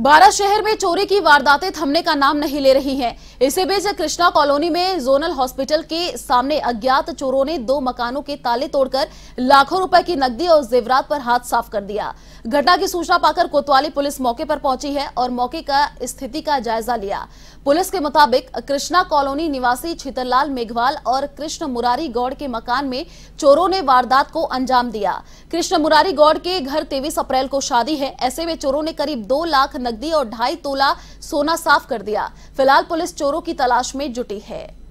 बारा शहर में चोरी की वारदातें थमने का नाम नहीं ले रही हैं। इसी बीच कृष्णा कॉलोनी में जोनल हॉस्पिटल के सामने अज्ञात चोरों ने दो मकानों के ताले तोड़कर लाखों रुपए की नकदी और जेवरात पर हाथ साफ कर दिया घटना की सूचना पाकर कोतवाली पुलिस मौके पर पहुंची है और मौके का स्थिति का जायजा लिया पुलिस के मुताबिक कृष्णा कॉलोनी निवासी छितरलाल मेघवाल और कृष्ण मुरारी गौड़ के मकान में चोरों ने वारदात को अंजाम दिया कृष्ण मुरारी गौड़ के घर तेवीस अप्रैल को शादी है ऐसे में चोरों ने करीब दो लाख नकदी और ढाई तोला सोना साफ कर दिया फिलहाल पुलिस चोरों की तलाश में जुटी है